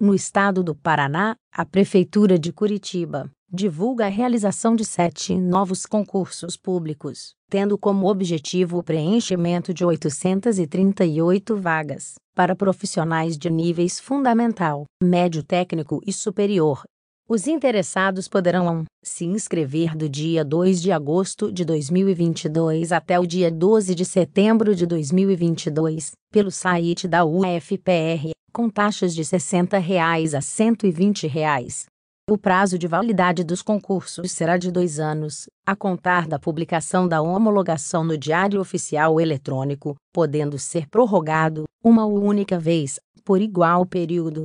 No estado do Paraná, a Prefeitura de Curitiba divulga a realização de sete novos concursos públicos, tendo como objetivo o preenchimento de 838 vagas para profissionais de níveis fundamental, médio técnico e superior, os interessados poderão se inscrever do dia 2 de agosto de 2022 até o dia 12 de setembro de 2022, pelo site da UFPR, com taxas de R$ 60 reais a R$ 120. Reais. O prazo de validade dos concursos será de dois anos, a contar da publicação da homologação no Diário Oficial Eletrônico, podendo ser prorrogado, uma única vez, por igual período,